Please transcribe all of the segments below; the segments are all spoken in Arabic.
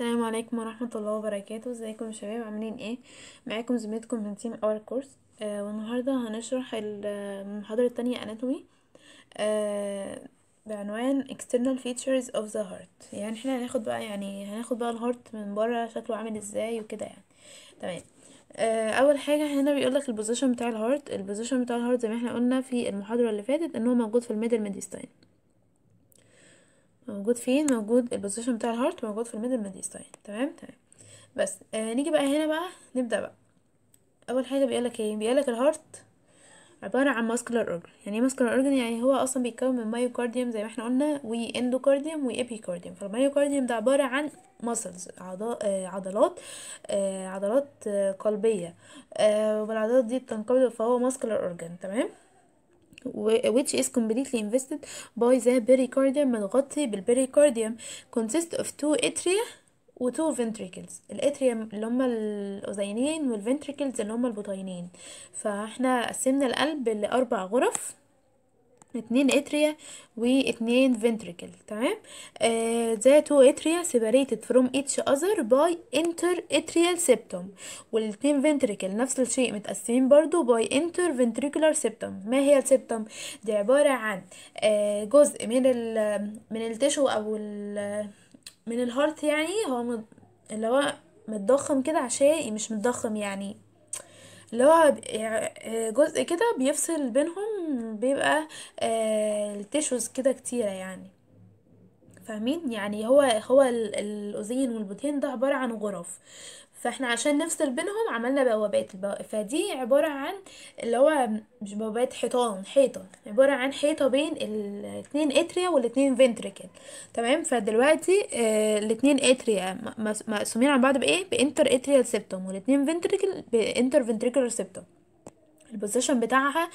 السلام عليكم ورحمة الله وبركاته ازيكم يا شباب عاملين ايه معاكم زميلتكم من تيم اور كورس آه والنهاردة هنشرح المحاضرة التانية اناتومي آه بعنوان external features of the heart يعني احنا هناخد بقى يعني هناخد بقى الهارت من بره شكله عامل ازاي وكده يعني تمام آه اول حاجه هنا بيقول لك البوزيشن بتاع الهارت البوزيشن بتاع الهارت زي ما احنا قلنا في المحاضره اللي فاتت ان هو موجود في الميدل ميديستاين موجود فين موجود البوزيشن بتاع الهارت موجود في الميدل ميديستاين تمام تمام بس آه نيجي بقى هنا بقى نبدا بقى اول حاجه لك ايه لك الهارت عبارة عن ماسكولار اورجن يعني ايه ماسكولار اورجن يعني هو اصلا بيتكون من مايوكارديوم زي ما احنا قلنا واندوكارديوم وابيكارديوم فالمايوكارديوم ده عبارة عن ماسلز آه، عضلات آه، عضلات آه، قلبية والعضلات دي بتنقبض فهو ماسكولار اورجن تمام which is completely invested by the pericardium متغطي بالبريكارديوم consists of two atria و two ventricles الاتريا اللي هما الاذينين والventricles اللي هما البطينين فاحنا قسمنا القلب لاربع غرف اتنين اتريا واتنين فنتريكل تمام ذا آه، تو اتريا سيباريتد فروم اتش اذر باي انتر اتريال سيبتوم والاتنين فنتريكل نفس الشيء متقسمين برضو باي انتر فنتريكولار سيبتوم ما هي السيبتوم دي عبارة عن آه، جزء من ال من التشو او ال من الهارت يعني هو اللي هو متضخم كده عشان مش متضخم يعني اللي هو يعني، آه، جزء كده بيفصل بينهم بيبقى آه، التشوز كده كتيرة يعني فاهمين يعني هو هو الاذين والبطين ده عباره عن غرف فاحنا عشان نفصل بينهم عملنا بوابات فدي عبارة عن اللي هو مش بوابات حيطان حيطة عبارة عن حيطة بين الاتنين اتريا والاتنين فنتريكل تمام فدلوقتي آه الاتنين اتريا مقسومين عن بعض بايه بانتر اتريا سيبتوم والاتنين فنتريكل بانتر فنتريكولار سيبتوم البوزيشن بتاعها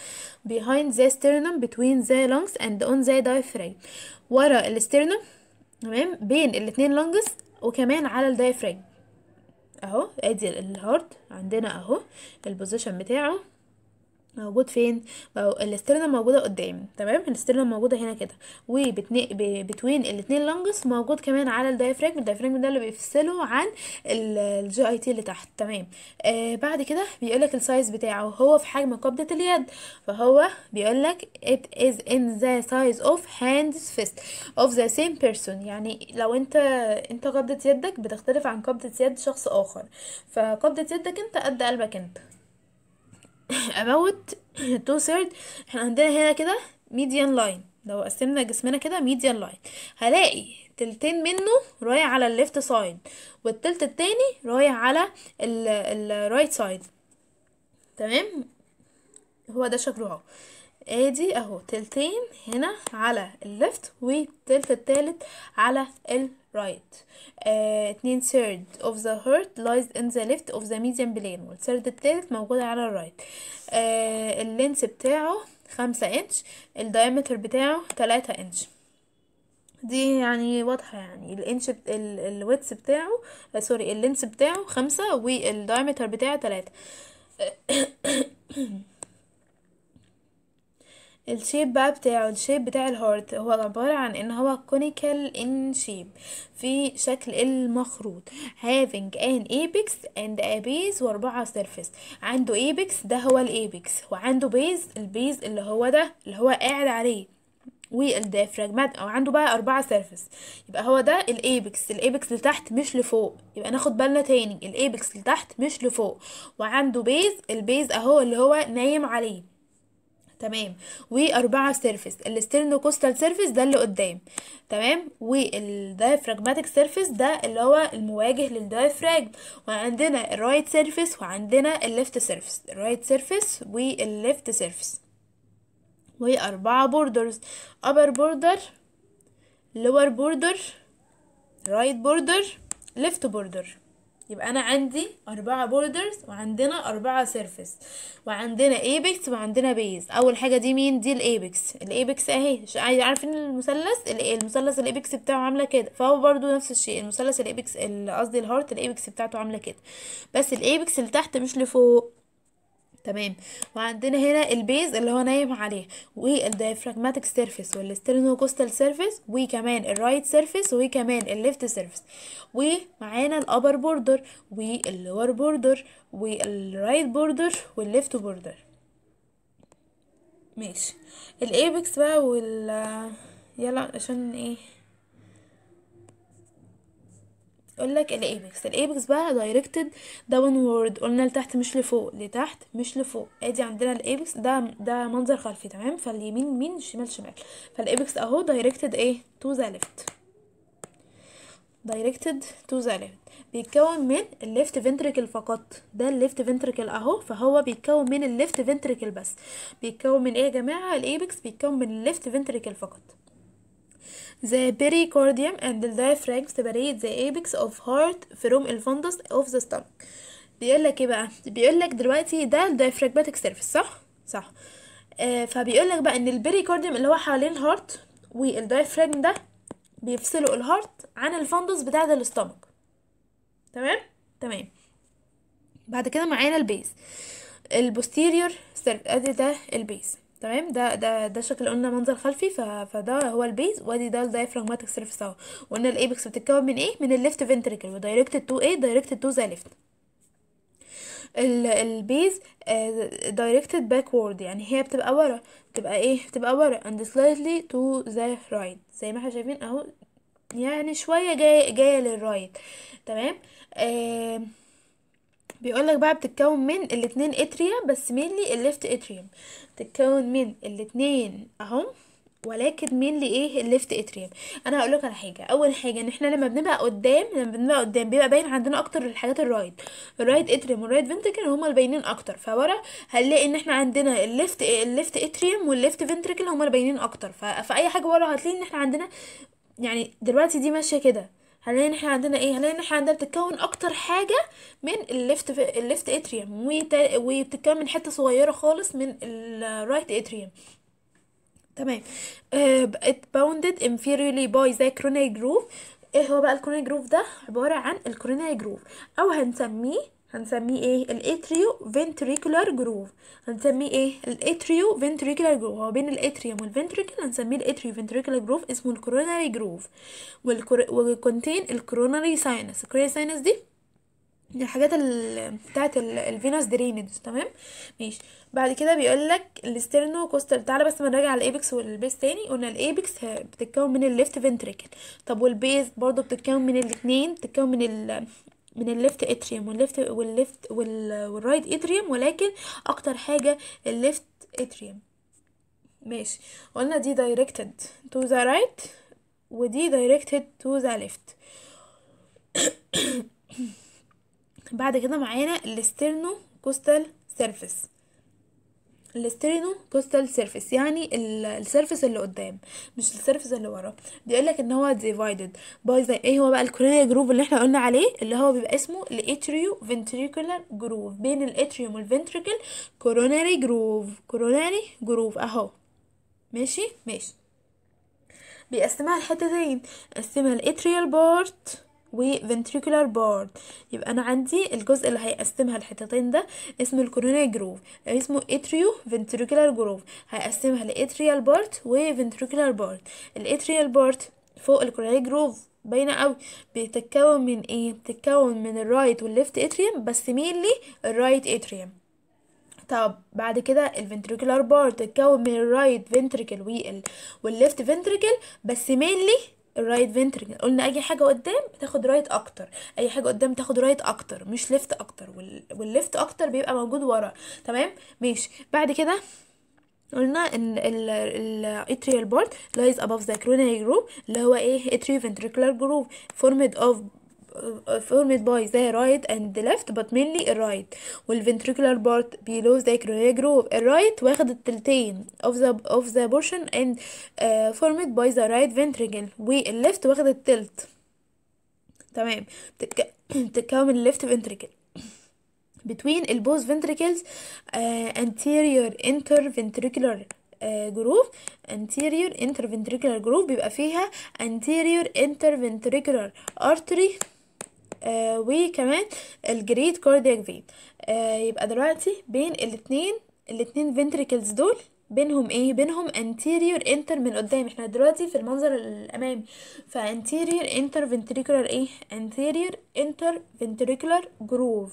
behind the sternum between the lungs and on the diaphragm ورا الاسترنم تمام بين الاتنين lungs وكمان على الدايفراجم اهو ادي الهارد عندنا اهو البوزيشن بتاعه موجود فين الاسترنا موجوده قدام تمام الاسترنا موجوده هنا كده وبتوين الاثنين لانجس موجود كمان على الدايفراجم الدايفراجم ده اللي بيفصله عن الجي اي تي اللي تحت تمام آه بعد كده بيقول لك السايز بتاعه هو في حجم قبضه اليد فهو بيقول لك it is in the size of hands fist of the same person يعني لو انت انت قبضه يدك بتختلف عن قبضه يد شخص اخر فقبضه يدك انت قد قلبك انت about two third احنا عندنا هنا كده median line لو قسمنا جسمنا كده median line هلاقي تلتين منه رايح على الليفت سايد والتلت التاني رايح على الرايت سايد تمام هو ده شكله اهو ادي اهو تلتين هنا على الليفت والتلت التالت على ال right آه، اتنين uh, third of the heart lies in the left of the median plane والثيرد التالت موجود على الرايت آه اللينس بتاعه خمسة انش الدايمتر بتاعه تلاتة انش دي يعني واضحة يعني الانش بت... ال... الويتس بتاعه سوري آه، اللينس بتاعه خمسة والدايمتر بتاعه تلاتة الشيب بقى بتاعه الشيب بتاع الهارت هو عبارة عن ان هو conical in shape في شكل المخروط having an apex and a base واربعة سيرفيس عنده apex ده هو apex وعنده base البيز اللي هو ده اللي هو قاعد عليه والدافراجمات او عنده بقى اربعة سيرفيس يبقى هو ده الابيكس اللي تحت مش لفوق يبقى ناخد بالنا تاني اللي تحت مش لفوق وعنده بيز البيز اهو اللي هو نايم عليه تمام وأربعة سيرفيس الاسترنو كوستال سيرفيس ده اللي قدام تمام والدايفراجماتيك سيرفيس ده اللي هو المواجه للدايفراج وعندنا الرايت سيرفيس وعندنا الليفت سيرفيس الرايت سيرفيس والليفت سيرفيس وأربعة بوردرز upper بوردر lower بوردر right بوردر left border يبقى انا عندي اربعة بوردرز وعندنا اربعة سيرفيس وعندنا ايبكس وعندنا بيز اول حاجة دي مين دي الايبكس الايبكس اهي عارفين المثلث المثلث الايبكس بتاعه عاملة كده فهو برضو نفس الشيء المثلث الايبكس قصدي الهارت الايبكس بتاعته عاملة كده بس الايبكس اللي تحت مش لفوق تمام وعندنا هنا البيز اللي هو نايم عليه والدايفراجماتيك سيرفيس والسترنوكوستال سيرفيس وكمان الرايت سيرفيس وكمان الليفت سيرفيس ومعانا الابر بوردر واللور بوردر والرايت بوردر والليفت بوردر ماشي الايبكس بقى وال يلا عشان ايه يقول لك الايبكس الايبكس بقى دايركتد داون وورد قلنا لتحت مش لفوق لتحت مش لفوق ادي عندنا الايبكس ده ده منظر خلفي تمام فاليمين يمين الشمال شمال فالايبكس اهو دايركتد ايه تو ذا ليفت دايركتد تو ذا ليفت بيتكون من الليفت فنتريكل فقط ده الليفت فنتريكل اهو فهو بيتكون من الليفت فنتريكل بس بيتكون من ايه يا جماعه الايبكس بيتكون من الليفت فنتريكل فقط The pericardium and the diaphragm separate the apex of heart from the fundus of the stomach بيقول لك ايه بقى بيقول لك دلوقتي ده الدايفراجماتيك سيرفيس صح صح آه فبيقول لك بقى ان البريكارديوم اللي هو حوالين الهارت والدايفراجم ده بيفصلوا الهارت عن الفندس بتاع ده الاستمك تمام تمام بعد كده معانا البيز البوستيريور سيرف ادي ده البيز تمام ده ده ده شكل قلنا منظر خلفي فده هو البيز وادي ده الدايفراجماتيك سيرفيس اهو وقلنا الايبكس بتتكون من ايه من الليفت فينتريكل ودايركتد تو ايه دايركتد تو ذا ليفت البيز دايركتد باكورد يعني هي بتبقى ورا بتبقى ايه بتبقى ورا اند سلايتلي تو ذا رايت زي ما احنا شايفين اهو يعني شويه جايه جايه للرايت تمام آه بيقولك بقى بتتكون من الاتنين اتريا بس مينلي الليفت اتريوم بتتكون من الاتنين اهم ولكن مين ايه الليفت اتريوم انا هقول لك على حاجه اول حاجه ان احنا لما بنبقى قدام لما بنبقى قدام بيبقى باين عندنا اكتر الحاجات الرايت الرايت اتريوم والرايت فينتريكل هما الباينين اكتر فورا هنلاقي ان احنا عندنا الليفت الليفت اتريوم والليفت فينتريكل هما الباينين اكتر فاي حاجه ورا هتلاقي ان احنا عندنا يعني دلوقتي دي ماشيه كده هنلاقي ان احنا عندنا ايه هنلاقي ان احنا عندنا بتتكون اكتر حاجه من الليفت الليفت اتريوم وبتتكون من حته صغيره خالص من الرايت اتريوم تمام بقت آه، باوندد inferiorly باي ذا كرونيك groove ايه هو بقى الكرونيك جروف ده عبارة عن الكرونيك جروف او هنسميه هنسميه ايه الاتريو فنتريكولار جروف هنسميه ايه الاتريو فنتريكولار جروف هو بين الاتريوم والفنتريكل هنسميه الاتريو فنتريكولار جروف اسمه الكوروناري جروف والكونتين وكونتين الكوروناري ساينس الكوروناري ساينس دي دي الحاجات ال... بتاعت ال... الفينوس درينج تمام ماشي بعد كده بيقول لك الاسترنو كوستال تعالى بس ما نراجع على الايبكس والبيس تاني قلنا الايبكس بتتكون من الليفت فنتريكل طب والبيز برضو بتتكون من الاثنين بتتكون من ال... من الليفت اتريوم والليفت والليفت والرايت اتريوم ولكن اكتر حاجه الليفت اتريوم ماشي قلنا دي دايركتد تو ذا رايت ودي دايركتد تو ذا ليفت بعد كده معانا الاسترنو كوستال سيرفيس الاسترينو كوستال سيرفيس يعني السيرفيس اللي قدام مش السيرفيس اللي ورا بيقول لك ان هو ديفايدد باي زي ايه هو بقى الكورنيا جروف اللي احنا قلنا عليه اللي هو بيبقى اسمه الاتريو فنتريكولار جروف بين الاتريوم والفنتريكل كوروناري جروف كوروناري جروف اهو ماشي ماشي بيقسمها لحتتين قسمها الاتريال بارت وventricular بارد يبقى انا عندي الجزء اللي هيقسمها الحتتين ده اسمه الكورونا جروف اسمه اتريو فنتريكولار جروف هيقسمها لاتريال بارت وventricular بارت الاتريال بارت فوق الكورونا جروف باينه قوي بتتكون من ايه بتتكون من الرايت والليفت اتريوم بس مين لي الرايت اتريوم طب بعد كده الفنتريكولار بارت تتكون من الرايت فنتريكل والليفت فنتريكل بس مين لي الرايت فنتريكل قلنا اي حاجه قدام تاخد رايت اكتر اي حاجه قدام تاخد رايت اكتر مش ليفت اكتر والليفت اكتر بيبقى موجود ورا تمام ماشي بعد كده قلنا ان الاتريال بارت lies above the coronary جروب اللي هو ايه atrioventricular جروب formed of formed by the right and the left but mainly الرايت right. والventricular part below the cranial of الرايت واخد التلتين of the, of the portion and uh, formed by the right ventricle left واخد التلت تمام بتتكون left ventricle between both ventricles uh, anterior interventricular group anterior interventricular group بيبقى فيها anterior interventricular artery آه، وكمان الجريد كاردياك فين يبقى دلوقتي بين الاثنين الاثنين فينتريكلز دول بينهم ايه بينهم anterior انتر من قدام احنا دلوقتي في المنظر الامامي ف anterior انتر ventricular ايه anterior انتر ventricular groove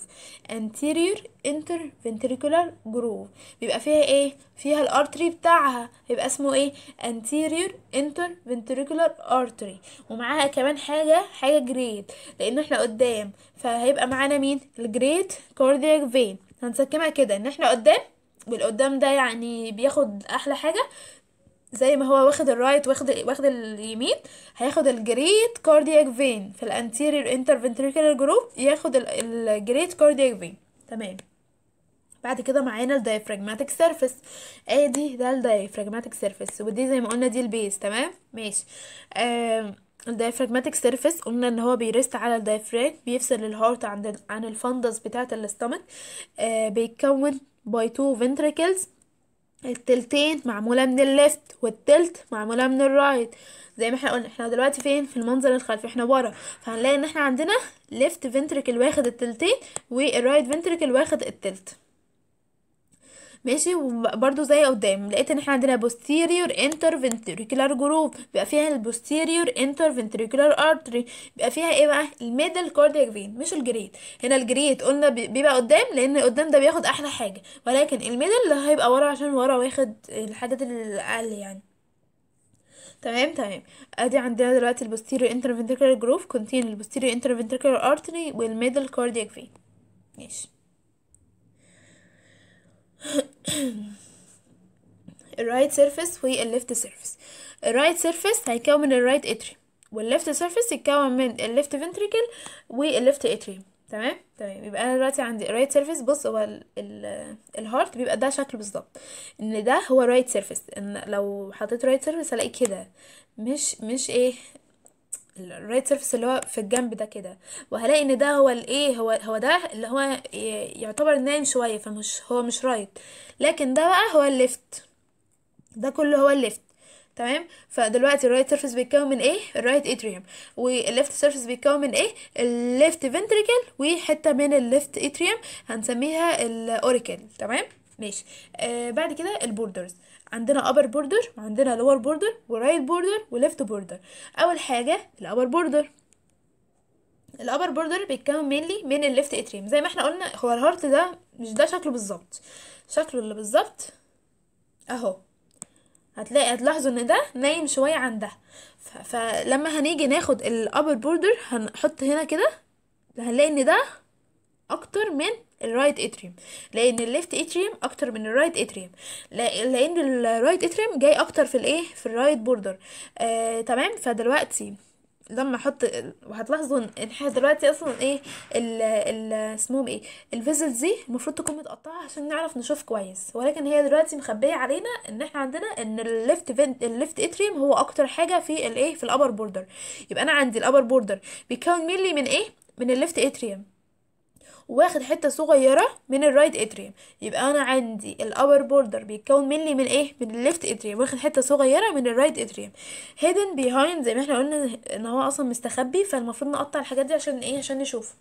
anterior انتر ventricular groove بيبقى فيها ايه فيها الارتري بتاعها يبقى اسمه ايه anterior انتر ventricular artery ومعاها كمان حاجه حاجه جريد لان احنا قدام فهيبقى معانا مين الجريد cardiac vein هنسكمها كده ان احنا قدام والقدام ده يعني بياخد احلى حاجه زي ما هو واخد الرايت واخد واخد اليمين هياخد الجريت كاردياك فين في الانتيرير انتر فنتريكولار جروب ياخد الجريت كاردياك فين تمام بعد كده معانا الدايفراجماتيك سيرفيس ادي ده الدايفراجماتيك سيرفيس ودي زي ما قلنا دي البيز تمام ماشي آه الدايفراجماتيك سيرفيس قلنا ان هو بيرست على الدايفراج بيفصل الهارت عن عن الفندس بتاعه الاستمك آه بيتكون باي تو ventricles التلتين معمولة من الليفت والتلت معمولة من الرايت زي ما احنا قلنا احنا دلوقتي فين في المنظر الخلفي احنا ورا فهنلاقي ان احنا عندنا ليفت ventricle واخد التلتين والرايت ventricle واخد التلت ماشي وبرده زي قدام لقيت ان احنا عندنا posterior interventricular group بيبقى فيها posterior interventricular artery بيبقى فيها ايه بقى الميدل cardiac vein مش الجريت هنا الجريت قلنا بيبقى قدام لان قدام ده بياخد احلى حاجه ولكن الميدل هيبقى ورا عشان ورا واخد الحاجات الاقل يعني تمام تمام ادي عندنا دلوقتي البوستيريور انترفنتريكولار جروف كونتين البوستيريور انترفنتريكولار ارتري والميدل كاردياك فين ماشي الرايت سيرفيس والليفت سيرفيس الرايت سيرفيس هيكون من الرايت اتري والليفت سيرفيس يتكون من الليفت فنتريكل والليفت اتريوم تمام تمام طيب، يبقى انا دلوقتي عندي رايت سيرفيس بص هو الهارت بيبقى ده شكله بالظبط ان ده هو رايت سيرفيس ان لو حطيت رايت سيرفيس هلاقي كده مش مش ايه الرايت سيرفس اللي هو في الجنب ده كده وهلاقي ان ده هو الايه هو هو ده اللي هو يعتبر نايم شويه فمش هو مش رايت لكن ده بقى هو الليفت ده كله هو الليفت تمام فدلوقتي الرايت سيرفس بيتكون من ايه الرايت اتريوم والليفت سيرفس بيتكون من ايه الليفت فنتريكل وحته من الليفت اتريوم هنسميها الاوريكل تمام ماشي آه بعد كده البوردرز عندنا upper border وعندنا lower border و right border و left border اول حاجه ال upper border ال upper border بيتكون mainly من ال left atrium زي ما احنا قلنا هو الهارت ده مش ده شكله بالظبط شكله اللي بالظبط اهو هتلاقي هتلاحظوا ان ده نايم شويه عن ده فلما هنيجي ناخد ال upper border هنحط هنا كده هنلاقي ان ده اكتر من الرايت اتريوم لان الليفت اتريوم اكتر من الرايت اتريوم لان الرايت اتريوم جاي اكتر في الايه في الرايت بوردر آه تمام فدلوقتي لما احط وهتلاحظوا ان احنا دلوقتي اصلا ايه ال اسمهم ايه الفيزلز دي المفروض تكون متقطعه عشان نعرف نشوف كويس ولكن هي دلوقتي مخبيه علينا ان احنا عندنا ان الليفت الليفت اتريم هو اكتر حاجه في الايه في الابر بوردر يبقى انا عندي الابر بوردر بيتكون ميلي من ايه من الليفت اتريم واخد حته صغيره من الرايت اتريم يبقى انا عندي الاور بوردر بيتكون مني من ايه من الليفت اتريم واخد حته صغيره من الرايت اتريم هيدن بيهايند زي ما احنا قلنا ان هو اصلا مستخبي فالمفروض نقطع الحاجات دي عشان ايه عشان نشوف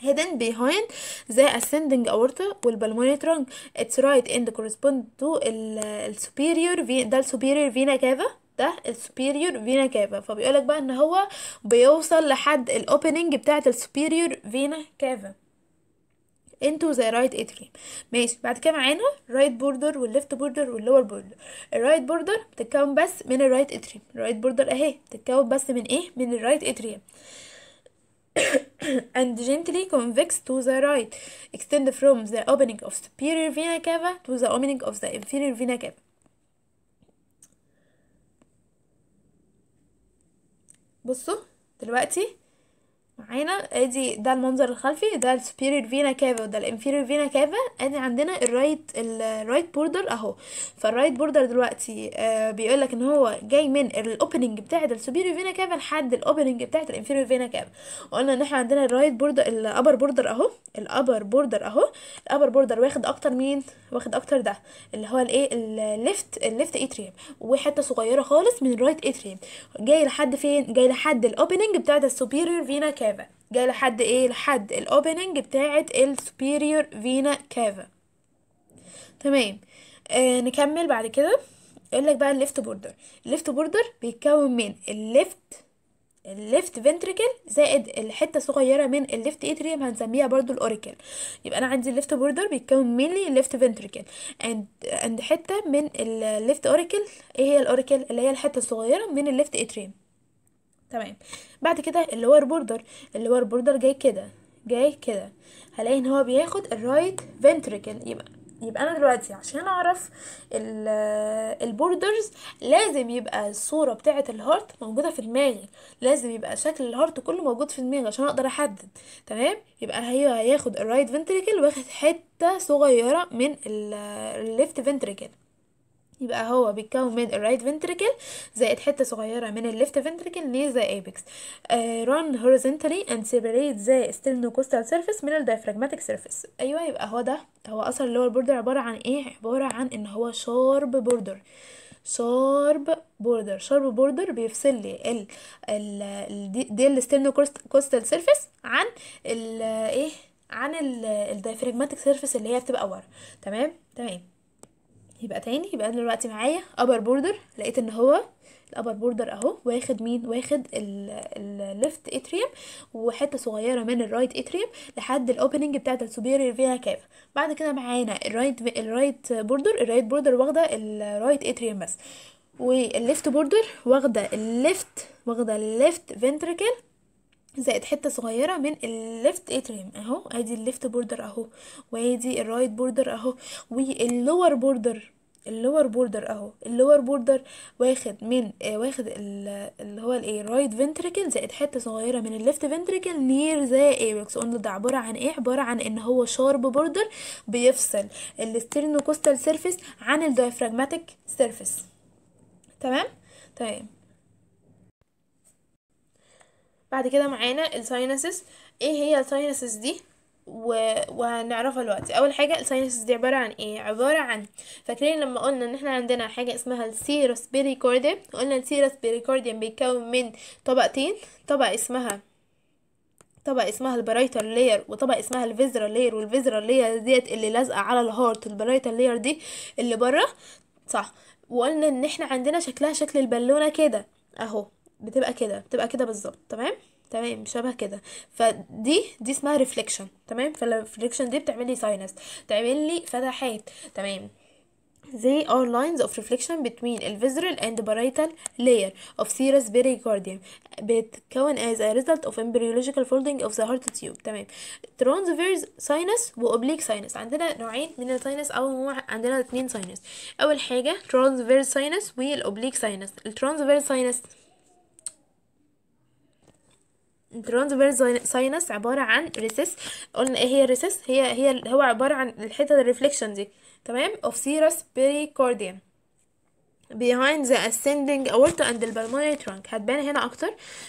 hidden behind the ascending aorta والبلموني ترانك it's right اند correspond to ال superior ده superior vena cava ده السوبيريور فينا كافا فبيقولك بقى ان هو بيوصل لحد الاوبننج بتاعه السوبيريور فينا كافا into the right atrium ماشي بعد كده معانا right border والليفت border والlower border الرايت border بتتكون بس من الرايت atrium الرايت border اهي بتتكون بس من ايه من الرايت atrium and gently convex to the right extend from the opening of superior vena cava to the opening of the inferior vena cava بصوا دلوقتي معانا ادي ده المنظر الخلفي ده السوبيريور فينا كافا وده الانفيريور فينا كافا ادي عندنا الرايت الرايت بوردر اهو فالرايت بوردر دلوقتي آه بيقول لك ان هو جاي من الاوبننج بتاعه السوبيريور فينا كافا لحد الاوبننج بتاعه الانفيريور فينا كافا وقلنا ان احنا عندنا الرايت بوردر الابر بوردر اهو الابر بوردر اهو الابر بوردر واخد اكتر مين واخد اكتر ده اللي هو الايه الليفت الليفت اتريوم وحته صغيره خالص من الرايت اتريوم جاي لحد فين جاي لحد الاوبننج بتاعه السوبيريور فينا كافا كافا جاي لحد ايه لحد الاوبننج بتاعه السوبيريور فينا كافا تمام آه نكمل بعد كده يقول لك بقى الليفت بوردر الليفت بوردر بيتكون من الليفت الليفت فنتريكل زائد الحته صغيره من الليفت اتريوم هنسميها برضو الاوريكل يبقى انا عندي الليفت بوردر بيتكون من الليفت فنتريكل اند حته من الليفت اوريكل ايه هي الاوريكل اللي هي الحته الصغيره من الليفت اتريوم تمام بعد كده اللور بوردر اللور بوردر جاي كده جاي كده هلاقي ان هو بياخد الرايت فنتريكل يبقى يبقى انا دلوقتي عشان اعرف البوردرز لازم يبقى الصوره بتاعه الهارت موجوده في دماغي لازم يبقى شكل الهارت كله موجود في دماغي عشان اقدر احدد تمام يبقى هي هياخد الرايت فنتريكل واخد حته صغيره من الليفت فنتريكل يبقى هو بيتكون من الرايت فنتريكل زائد حته صغيره من الليفت فنتريكل نيزا the apex هوريزونتالي آه، run horizontally and separate the sternocostal surface من الدايفراجماتيك surface ايوه يبقى هو ده هو اصلا اللور بوردر عباره عن ايه عباره عن ان هو شارب بوردر شارب بوردر شارب بوردر بيفصل لي ال ال دي كوستال سيرفيس عن ال ايه عن الدايفراجماتيك سيرفيس اللي هي بتبقى ورا تمام تمام يبقى تاني يبقى انا دلوقتي معايا ابر بوردر لقيت ان هو الابر بوردر اهو واخد مين واخد الليفت اتريوم وحته صغيره من الرايت اتريوم لحد الاوبننج بتاعه السوبيريور فيها كاف بعد كده معانا الرايت الرايت بوردر الرايت بوردر واخده الرايت اتريوم بس والليفت بوردر واخده الليفت واخده الليفت فنتريكل زائد حته صغيره من الليفت اتريم اهو ادي الليفت بوردر اهو وادي الرايت بوردر اهو واللور بوردر اللور بوردر اهو اللور بوردر واخد من آه واخد اللي هو الايه رايت فنتريكل زائد حته صغيره من الليفت فنتريكل نير ذا ايركس قلنا ده عباره عن ايه عباره عن ان هو شارب بوردر بيفصل الاسترنو كوستال سيرفيس عن الدايفراجماتيك سيرفيس تمام طيب بعد كده معانا الساينسس ايه هي الساينسس دي و... وهنعرفها دلوقتي اول حاجه الساينسس دي عباره عن ايه عباره عن فاكرين لما قلنا ان احنا عندنا حاجه اسمها السيروس بيريكورديم قلنا السيروس بيريكورديم بيتكون من طبقتين طبقه اسمها طبقة اسمها البرايتر لاير وطبقة اسمها الفيزرا لاير والفيزرا لاير ديت اللي لازقة على الهارت البرايتر لاير دي اللي بره صح وقلنا ان احنا عندنا شكلها شكل البالونة كده اهو بتبقى كده بتبقى كده بالظبط تمام تمام شبه كده فدي دي اسمها ريفليكشن تمام فالريفليكشن دي بتعمل لي ساينس تعمل لي فتحات تمام They are lines of reflection between the visceral and the parietal layer of serous pericardium بتكون as a result of embryological folding of the heart tube تمام transverse sinus و oblique sinus عندنا نوعين من الساينس او عندنا اتنين ساينس اول حاجة transverse sinus و oblique sinus transverse sinus ترانسفيرس ساينس عباره عن ريسس قلنا ايه هي الريسس هي هي هو عباره عن الحته الريفليكشن دي تمام اوف serous pericardium behind the ascending aorta and the pulmonary trunk هتبان هنا اكتر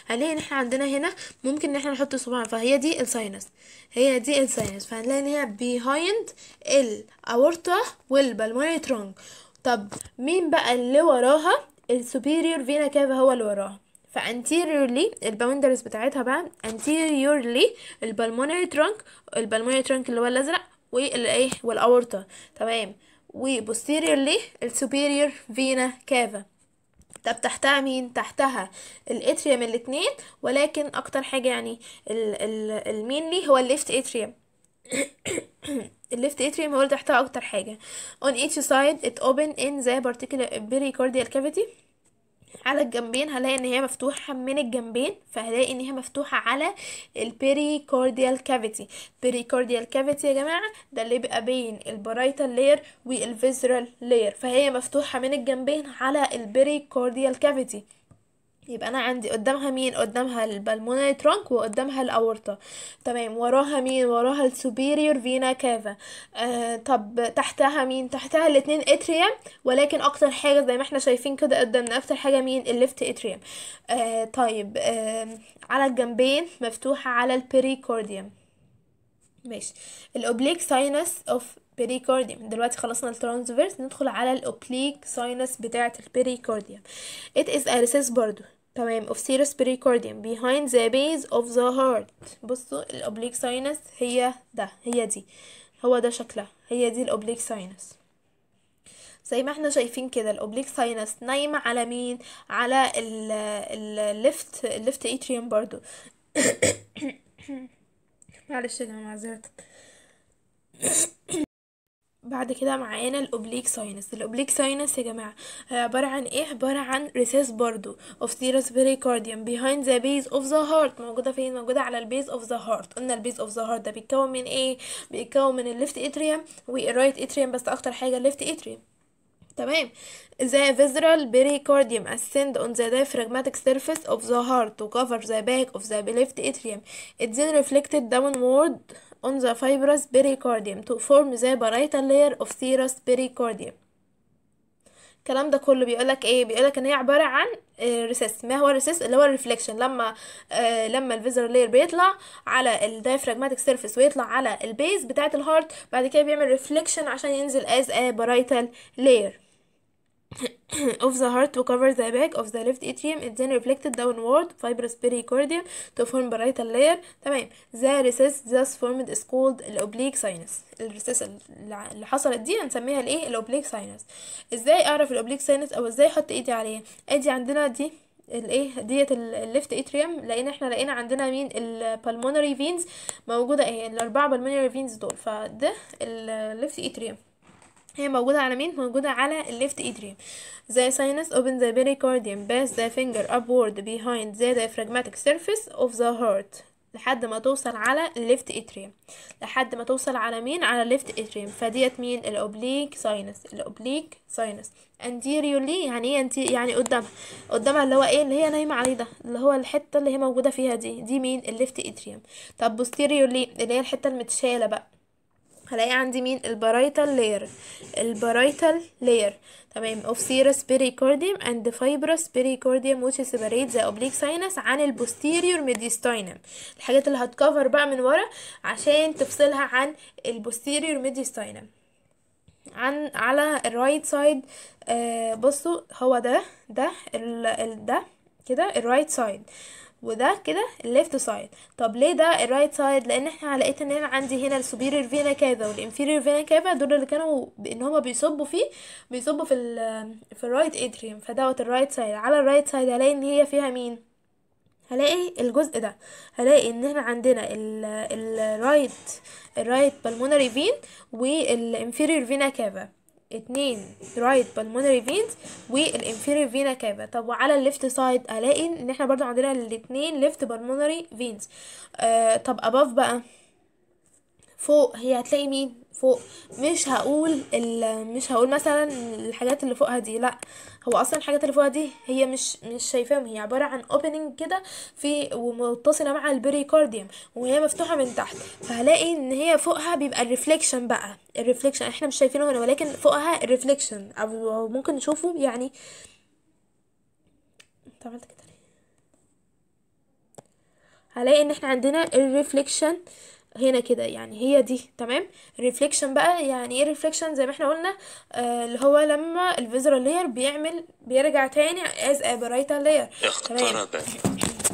هنلاقي ان احنا عندنا هنا ممكن ان احنا نحط صباعنا فهي دي الساينس هي دي الساينس فهنلاقي ان هي behind الاورتا والبلمونري trunk طب مين بقى اللي وراها السوبيريور فينا كافا هو اللي وراها فانتيريورلي الباوندرز بتاعتها بقى انتيريورلي البلمونري ترانك البلمونري ترانك اللي هو الازرق والايه والاورطه تمام وبوستيريورلي السوبيريور فينا كافا طب تحتها مين تحتها الاتريوم الاتنين ولكن اكتر حاجه يعني المينلي هو الليفت اتريوم الليفت اتريوم هو اللي تحتها اكتر حاجه on each side it open in the particular pericardial cavity على الجنبين هلاقي ان هي مفتوحة من الجنبين فهلاقي ان هي مفتوحة على البيريكارديال كافيتي البيريكارديال كافيتي يا جماعة ده اللي بيبقى بين البرايتال لير والفيزرال لاير فهي مفتوحة من الجنبين على البيريكارديال كافيتي يبقى انا عندي قدامها مين قدامها البلمونري ترونك وقدامها الاورطه تمام وراها مين وراها السوبيريور فينا كافا آه طب تحتها مين تحتها الاتنين اتريم ولكن اكتر حاجه زي ما احنا شايفين كده قدامنا اكتر حاجه مين الليفت اتريم آه طيب آه على الجنبين مفتوحه على البريكورديوم ماشي الاوبليك ساينس اوف pericordium دلوقتي خلصنا الترانزفيرس ندخل على الاوبليك ساينس بتاعة البريكورديوم ات از a برضو تمام of serous pericardium behind the base of the heart بصوا الأوبليك ساينس هي ده هي دي هو ده شكلها هي دي الأوبليك ساينس زي ما احنا شايفين كده الاوبليك ساينس نايمة على مين على ال الليفت الليفت اتريوم برضو معلش يا جماعة معذرتك بعد كده معانا الاوبليك ساينس الاوبليك ساينس يا جماعه عباره عن ايه عباره عن ريسيس برضو اوف ذا ريسبيري كارديوم بيهايند ذا بيز اوف ذا هارت موجوده فين موجوده على البيز اوف ذا هارت قلنا البيز اوف ذا هارت ده بيتكون من ايه بيتكون من الليفت اتريوم والرايت اتريوم بس اكتر حاجه الليفت اتريوم تمام the visceral pericardium اسند اون ذا diaphragmatic سيرفيس اوف ذا هارت تو كفر ذا باك اوف ذا ليفت اتريوم اتزين ريفلكتد داون وورد on the fibrous pericardium to form the parietal layer of serous pericardium الكلام ده كله بيقولك ايه بيقولك ان هي عباره عن ريسس آه، ما هو ريسس اللي هو الريفليكشن لما آه لما الفيزر لير بيطلع على الدايفراجماتيك سيرفيس ويطلع على البيز بتاعه الهارت بعد كده بيعمل ريفليكشن عشان ينزل از ا بارايتال لير of the heart to cover the back of the left atrium it then reflected downward fibrous pericardium to form parietal layer تمام the recess thus formed is called the oblique sinus recess اللي حصلت دي هنسميها الايه الاوبليك sinus ازاي اعرف الاوبليك sinus او ازاي احط ايدي عليها ادي عندنا دي الايه ديت الليفت اتريوم لقينا احنا لقينا عندنا مين البالمونري فينز موجوده اهي الاربعه بالمونري فينز دول فده الليفت اتريوم هي موجودة على مين؟ موجودة على left atrium the sinus open the pericardium pass the finger upward behind the diaphragmatic surface of the heart لحد ما توصل على left اتريم لحد ما توصل على مين على left اتريم فديت مين الاوبليك ال الاوبليك sinus anteriorly يعني ايه انتي يعني قدامها قدامها اللي هو ايه اللي هي نايمه عليه ده اللي هو الحته اللي هي موجوده فيها دي دي مين الليفت اتريم طب posteriorly اللي هي الحته المتشاله بقى هلاقي عندي مين البرايتال لير البرايتال لير تمام اوف serous pericardium اند فايبروس pericardium which سيبريت ذا اوبليك ساينس عن البوستيريور ميديستاينم الحاجات اللي هتكفر بقى من ورا عشان تفصلها عن البوستيريور ميديستاينم عن على الرايت سايد آه بصوا هو ده ده ال ده كده الرايت سايد وده كده الليفت سايد طب ليه ده الرايت سايد لان احنا لقيت ان انا عندي هنا السوبيريور فينا كافا والانفيريور فينا كافا دول اللي كانوا ان هما بيصبوا فيه بيصبوا في ال آه، في الرايت اتريوم فدوت الرايت سايد على الرايت سايد هلاقي ان هي فيها مين هلاقي الجزء ده هلاقي ان احنا عندنا الرايت الرايت بالمونري فين والانفيريور فينا كافا اتنين رايت بالمونري فينز والانفيريور فينا كافا طب وعلى الليفت سايد الاقي ان احنا برضو عندنا الاتنين ليفت بالمونري فينز آه طب اباف بقى فوق هي هتلاقي مين فوق مش هقول مش هقول مثلا الحاجات اللي فوقها دي لا هو اصلا الحاجات اللي فوقها دي هي مش مش شايفاهم هي عباره عن اوبننج كده في ومتصله مع البريكارديوم وهي مفتوحه من تحت فهلاقي ان هي فوقها بيبقى الريفليكشن بقى الريفليكشن احنا مش شايفينه هنا ولكن فوقها الريفليكشن او ممكن نشوفه يعني انت عملت كده هلاقي ان احنا عندنا الريفليكشن هنا كده يعني هي دي تمام الريفليكشن بقى يعني ايه ريفليكشن زي ما احنا قلنا آه اللي هو لما الفيزرال لاير بيعمل بيرجع تاني از ابرايتال لاير اقتربت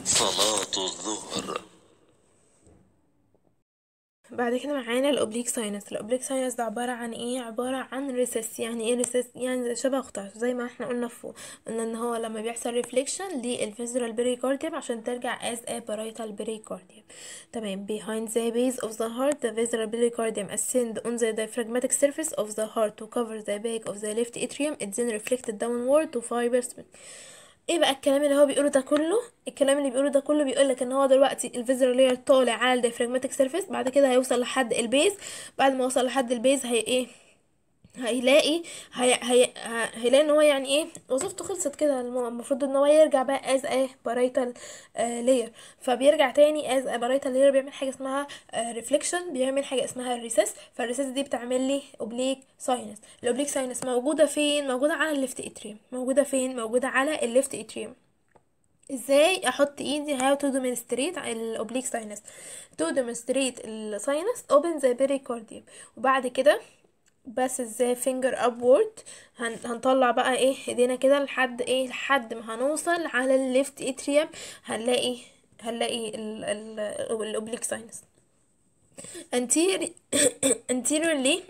صلاة الظهر بعد كده معانا الاوبليك ساينس الاوبليك ساينس ده عباره عن ايه عباره عن ريسس يعني ايه ريسس يعني شبه قطع زي ما احنا قلنا فوق قلنا ان هو لما بيحصل ريفليكشن للفيزرال بريكارديوم عشان ترجع از ا بارايتال بريكارديوم تمام behind the base of the heart the visceral pericardium ascend on the diaphragmatic surface of the heart to cover the back of the left atrium it then reflected downward to fibers ايه بقى الكلام اللي هو بيقوله ده كله الكلام اللي بيقوله ده كله بيقول لك ان هو دلوقتي الفيزر لاير طالع على الدايفراجماتيك سيرفيس بعد كده هيوصل لحد البيز بعد ما وصل لحد البيز هي ايه هيلاقي هي... هي... هيلاقي ان هو يعني ايه وظيفته خلصت كده المفروض ان هو يرجع بقى از ايه بارايتال لير فبيرجع تاني از بارايتال لير بيعمل حاجه اسمها ريفليكشن آه، بيعمل حاجه اسمها الريسس فالريسس دي بتعمل لي اوبليك ساينس الاوبليك ساينس موجوده فين موجوده على الليفت اتريم موجوده فين موجوده على الليفت اتريم ازاي احط ايدي هاو تو ديمونستريت الاوبليك ساينس تو ديمونستريت الساينس اوبن ذا بيريكارديوم وبعد كده بس ازاي فينجر ابورد هنطلع بقى ايه ايدينا كده لحد ايه لحد ما هنوصل على الليفت اتريم هنلاقي هنلاقي الاوبليك ساينس انتيريور انتيريورلي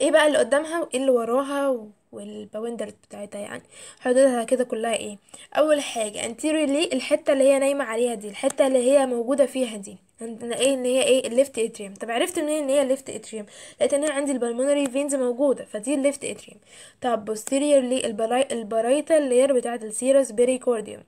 ايه بقى اللي قدامها وايه اللي وراها والباوندرز بتاعتها يعني حدودها كده كلها ايه اول حاجه انتيريورلي الحته اللي هي نايمه عليها دي الحته اللي هي موجوده فيها دي ايه ان هي ايه الليفت اتريم طب عرفت منين ان هي الليفت اتريم لقيت ان انا عندي البلمونري فينز موجوده فدي الليفت اتريم طب بوستيريورلي البرايتال لير بتاعه السيروس بيريكورديوم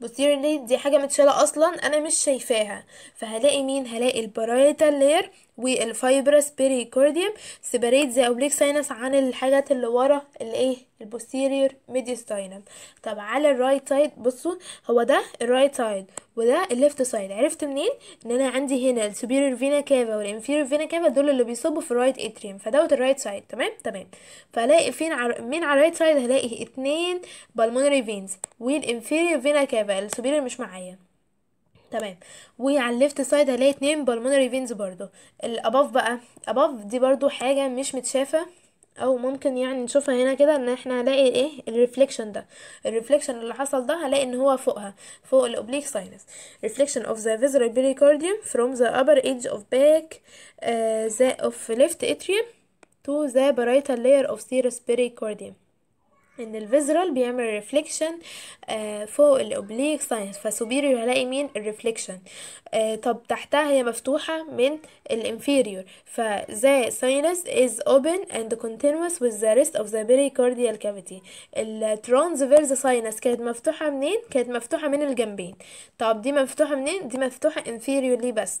بوستيريورلي دي حاجه متشاله اصلا انا مش شايفاها فهلاقي مين هلاقي البرايتال لير والفايبرس بيريكورديوم سيبريت زي اوبليك ساينس عن الحاجات اللي ورا الايه البوستيريور ميديستاينم طب على الرايت سايد بصوا هو ده الرايت سايد وده الليفت سايد عرفت منين ان انا عندي هنا السوبيريور فينا كافا والانفيريور فينا كافا دول اللي بيصبوا في الرايت اتريم فدوت الرايت سايد تمام تمام فلاقي فين عر... مين على الرايت سايد هلاقي اتنين بالمونري فينز والانفيريور فينا كافا السوبيريور مش معايا تمام وعلى الليفت سايد هلاقي اتنين بالمونري فينز برضو الاباف بقى اباف دي برضو حاجه مش متشافه او ممكن يعني نشوفها هنا كده ان احنا هنلاقي ايه الريفليكشن ده الريفليكشن اللي حصل ده هلاقي ان هو فوقها فوق الاوبليك ساينس reflection of the visceral pericardium from the upper edge of back uh, the of left atrium to the parietal layer of serous pericardium ان الفيزرال بيعمل ريفليكشن آه، فوق الاوبليك ساينس فسوبيريور هلاقي مين الريفليكشن آه، طب تحتها هي مفتوحة من الانفيريور ف the sinus is open and continuous with the rest of the pericardial cavity ساينس sinus كانت مفتوحة منين كانت مفتوحة من الجنبين طب دي مفتوحة منين دي مفتوحة inferiorly بس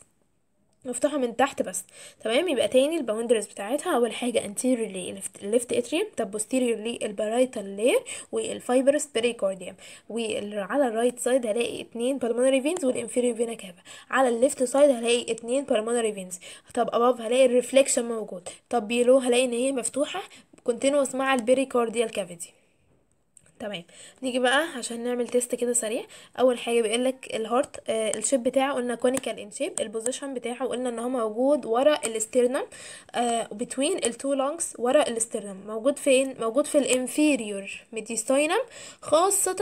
مفتوحة من تحت بس تمام يبقى تاني الباوندرز بتاعتها اول حاجة anteriorly left atrium طب posteriorly البارايتال layer والفايبرس بريكارديوم وعلى الرايت سايد هلاقي اتنين pulmonary veins والانفيريور فينا كافا على الليفت سايد هلاقي اتنين pulmonary veins طب above هلاقي الريفليكشن موجود طب بيلو هلاقي ان هي مفتوحة continuous مع البريكارديال كافيتي تمام نيجي بقى عشان نعمل تيست كده سريع اول حاجه بيقول لك الهارت آه الشيب بتاعه قلنا كونيكال ان شيب البوزيشن بتاعه قلنا ان هو موجود ورا الاسترنم آه بتوين التو لونجز ورا الاسترنم موجود فين موجود في الانفيريور ميديستاينم خاصه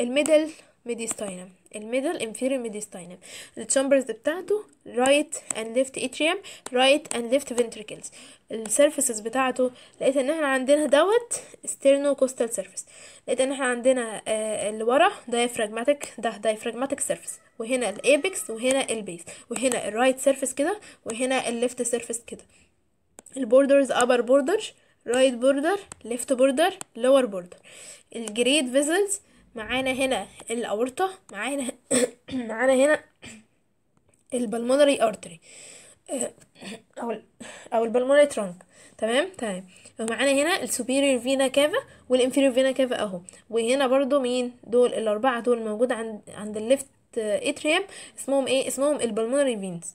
الميدل ميديستاينم الميدل inferior mediastinum ال chambers بتاعته right and left atrium right and left ventricles ال surfaces بتاعته لقيت ان احنا عندنا دوت ستيرنو كوستال سيرفيس لقيت ان احنا عندنا آه اللي ورا diaphragmatic ده diaphragmatic سيرفيس وهنا الابيكس وهنا البيس وهنا right surface كده وهنا left surface كده ال borders upper border right border left border lower border ال الجريد فيزلز معانا هنا الاورطة معانا معانا هنا البلمونري ارتري آه، او او البلمونري ترونك تمام تمام ومعانا هنا السوبيريور فينا كافا والانفيريور فينا كافا اهو وهنا برضو مين دول الاربعه دول موجود عند عند الليفت اتريم آه، اسمهم ايه اسمهم البلمونري فينز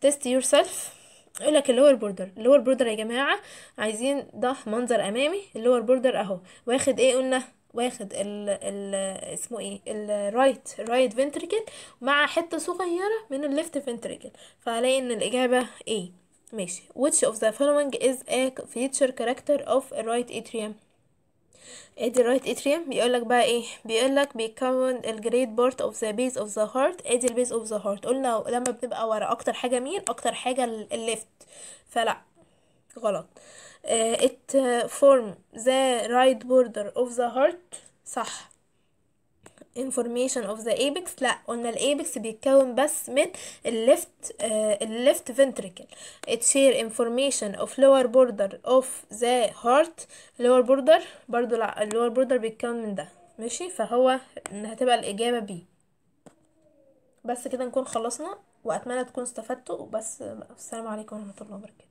تيست يور سيلف يقولك اللور بوردر اللور بوردر يا جماعه عايزين ده منظر امامي اللور بوردر اهو واخد ايه قلنا واخد ال ال اسمه ايه الرايت رايت فنتريكل مع حته صغيره من الليفت فنتريكل فهلاقي ان الاجابه ايه ماشي which of the following is a feature character of a right atrium ادي الرايت اتريم بيقولك بقى ايه بيقولك بيكون الجريت بارت اوف ذا بيز اوف ذا هارت ادي البيز اوف ذا هارت قلنا لما بنبقى ورا اكتر حاجه مين اكتر حاجه الليفت فلا غلط آه، it form the right border of the heart صح information of the apex لا قلنا الابكس بيتكون بس من الليفت الليفت فنتريكل it share information of lower border of the heart lower border برضو لا lower border بيتكون من ده ماشي فهو هتبقى الاجابه B بس كده نكون خلصنا واتمنى تكون استفدتوا وبس السلام عليكم ورحمه الله وبركاته